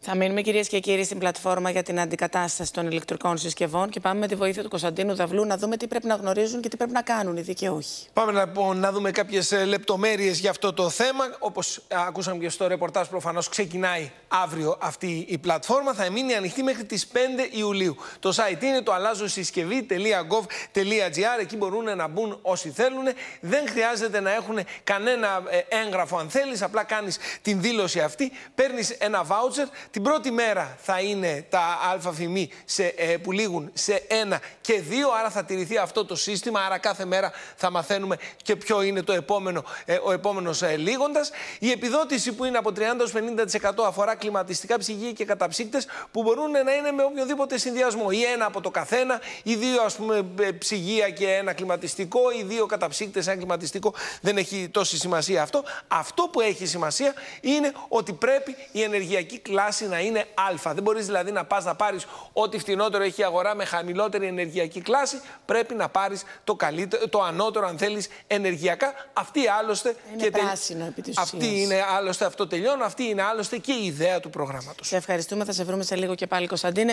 Θα μείνουμε κυρίες και κύριοι στην πλατφόρμα για την αντικατάσταση των ηλεκτρικών συσκευών και πάμε με τη βοήθεια του Κωνσταντίνου Δαυλού να δούμε τι πρέπει να γνωρίζουν και τι πρέπει να κάνουν οι δικαιούχοι. Πάμε λοιπόν να δούμε κάποιες λεπτομέρειες για αυτό το θέμα. Όπως ε, ακούσαμε και στο ρεπορτάζ, προφανώς ξεκινάει αύριο αυτή η πλατφόρμα. Θα μείνει ανοιχτή μέχρι τις 5 Ιουλίου. Το site είναι το αλλάζωσυσκευή.gov.gr. Εκεί μπορούν να μπουν όσοι θέλουν. Δεν χρειάζεται να έχουν κανένα ε, έγγραφο αν θέλεις. Απλά κάνεις την δήλωση αυτή, παίρνεις ένα voucher. Την πρώτη μέρα θα είναι τα αλφαφημί ε, που λήγουν σε ένα και δύο, άρα θα τηρηθεί αυτό το σύστημα, άρα κάθε μέρα θα μαθαίνουμε και ποιο είναι το επόμενο, ε, ο επόμενος ε, Η επιδότηση που είναι από 30-50% αφορά κλιματιστικά ψυγεία και καταψύκτες που μπορούν να είναι με οποιοδήποτε συνδυασμό. Ή ένα από το καθένα, ή δύο ας πούμε ε, ψυγεία και ένα κλιματιστικό, ή δύο καταψύκτες, ένα κλιματιστικό. Δεν έχει τόση σημασία αυτό. Αυτό που έχει σημασία είναι ότι πρέπει η ενεργειακή κλάση να είναι α. Δεν μπορείς δηλαδή να πας να πάρεις ό,τι φτηνότερο έχει η αγορά με χαμηλότερη ενεργειακή κλάση. Πρέπει να πάρεις το, το ανώτερο, αν θέλεις, ενεργειακά. Αυτή άλλωστε. Είναι και πράσινο Αυτή είναι άλλωστε αυτό τελειώνω. Αυτή είναι άλλωστε και η ιδέα του προγράμματος. Σε ευχαριστούμε. Θα σε βρούμε σε λίγο και πάλι, Κωνσταντίνε.